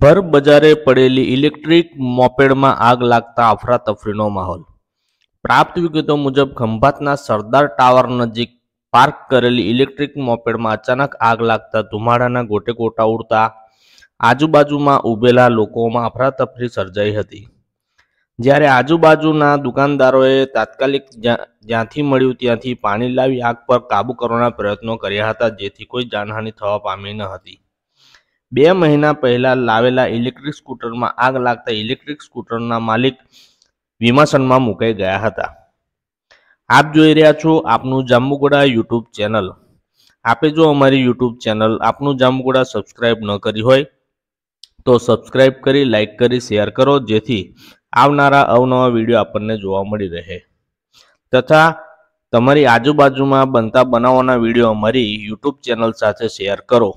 ભર બજારે પડેલી ઇલેક્ટ્રિક મોપેડમાં આગ લાગતા અફરાતફરીનો માહોલ પ્રાપ્ત વિગતો મુજબ ખંભાતના સરદાર ટાવર નજીક પાર્ક કરેલી ઇલેક્ટ્રિક મોપેડમાં અચાનક આગ લાગતા ધુમાડાના ગોટે ગોટા ઉડતા આજુબાજુમાં ઊભેલા લોકોમાં અફરાતફરી સર્જાઈ હતી જ્યારે આજુબાજુના દુકાનદારોએ તાત્કાલિક જ્યાંથી મળ્યું ત્યાંથી પાણી લાવી આગ પર કાબૂ કરવાના પ્રયત્નો કર્યા હતા જેથી કોઈ જાનહાનિ થવા પામી ન હતી બે મહિના પહેલા લાવેલા ઇલેક્ટ્રિક સ્કૂટરમાં આગ લાગતા ઇલેક્ટ્રિક સ્કૂટરના માલિક વિમાસનમાં મુકાઈ ગયા હતા આપ જોઈ રહ્યા છો આપનું જાંબુગોડા યુટ્યુબ ચેનલ આપે જો અમારી યુટ્યુબ ચેનલ આપનું જાંબુગોડા સબસ્ક્રાઇબ ન કરી હોય તો સબસ્ક્રાઈબ કરી લાઇક કરી શેર કરો જેથી આવનારા અવનવા વિડીયો આપણને જોવા મળી રહે તથા તમારી આજુબાજુમાં બનતા બનાવવાના વિડીયો અમારી યુટ્યુબ ચેનલ સાથે શેર કરો